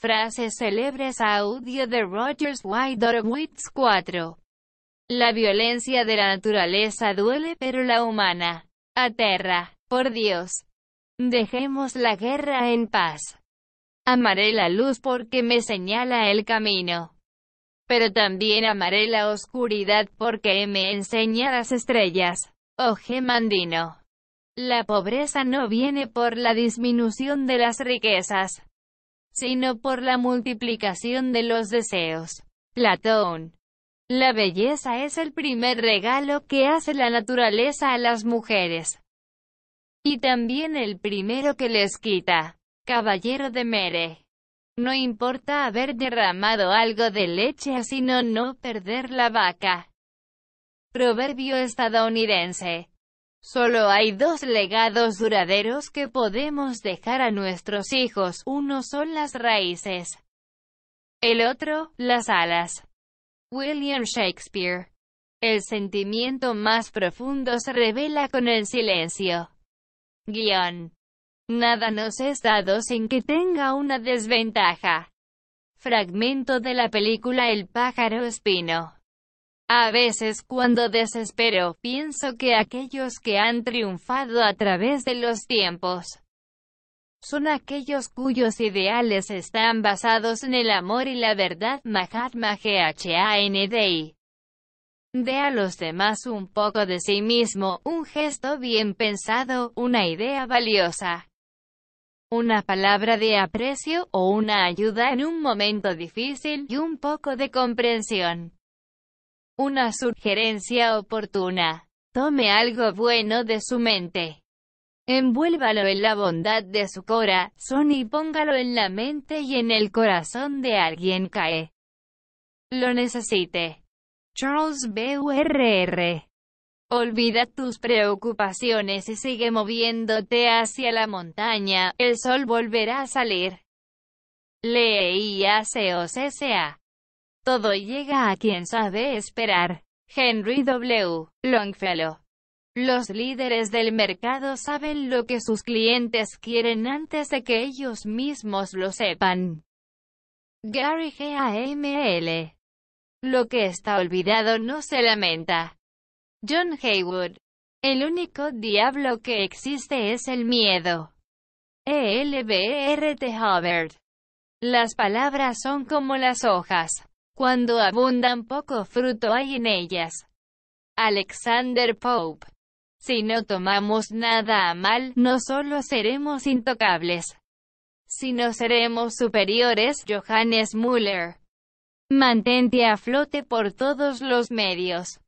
Frases célebres audio de Rogers Wits 4. La violencia de la naturaleza duele, pero la humana aterra. Por Dios. Dejemos la guerra en paz. Amaré la luz porque me señala el camino. Pero también amaré la oscuridad porque me enseña las estrellas. Oje oh Mandino. La pobreza no viene por la disminución de las riquezas sino por la multiplicación de los deseos. Platón. La belleza es el primer regalo que hace la naturaleza a las mujeres. Y también el primero que les quita. Caballero de Mere. No importa haber derramado algo de leche sino no perder la vaca. Proverbio estadounidense. Solo hay dos legados duraderos que podemos dejar a nuestros hijos, uno son las raíces, el otro, las alas. William Shakespeare. El sentimiento más profundo se revela con el silencio. Guión. Nada nos es dado sin que tenga una desventaja. Fragmento de la película El pájaro espino. A veces cuando desespero, pienso que aquellos que han triunfado a través de los tiempos son aquellos cuyos ideales están basados en el amor y la verdad. Mahatma De a los demás un poco de sí mismo, un gesto bien pensado, una idea valiosa, una palabra de aprecio o una ayuda en un momento difícil y un poco de comprensión. Una sugerencia oportuna. Tome algo bueno de su mente. Envuélvalo en la bondad de su corazón y póngalo en la mente y en el corazón de alguien cae. lo necesite. Charles B. Urr. Olvida tus preocupaciones y sigue moviéndote hacia la montaña, el sol volverá a salir. Leí a CSA. Todo llega a quien sabe esperar. Henry W. Longfellow. Los líderes del mercado saben lo que sus clientes quieren antes de que ellos mismos lo sepan. Gary G. A. M. L. Lo que está olvidado no se lamenta. John Haywood. El único diablo que existe es el miedo. E. L. B. R. T. Hubbard. Las palabras son como las hojas. Cuando abundan poco fruto hay en ellas. Alexander Pope. Si no tomamos nada a mal, no solo seremos intocables, sino seremos superiores. Johannes Müller. Mantente a flote por todos los medios.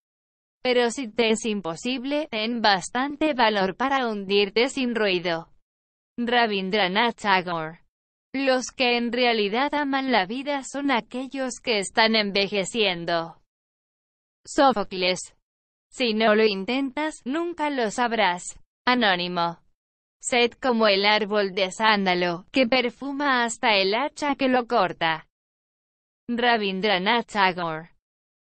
Pero si te es imposible, ten bastante valor para hundirte sin ruido. Rabindranath Tagore los que en realidad aman la vida son aquellos que están envejeciendo. Sófocles. Si no lo intentas, nunca lo sabrás. Anónimo. Sed como el árbol de sándalo, que perfuma hasta el hacha que lo corta. Rabindranath Tagore.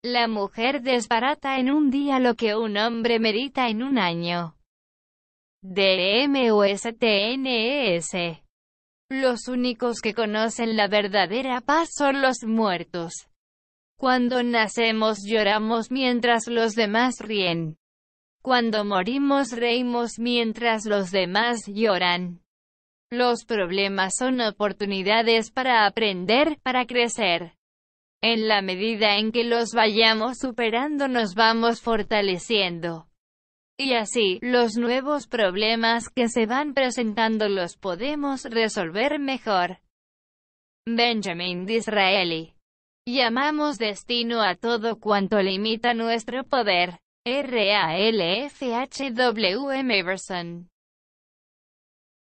La mujer desbarata en un día lo que un hombre merita en un año. D.M.O.S.T.N.E.S. Los únicos que conocen la verdadera paz son los muertos. Cuando nacemos lloramos mientras los demás ríen. Cuando morimos reímos mientras los demás lloran. Los problemas son oportunidades para aprender, para crecer. En la medida en que los vayamos superando nos vamos fortaleciendo. Y así, los nuevos problemas que se van presentando los podemos resolver mejor. Benjamin Disraeli. Llamamos destino a todo cuanto limita nuestro poder. R.A.L.F.H.W.M. Everson.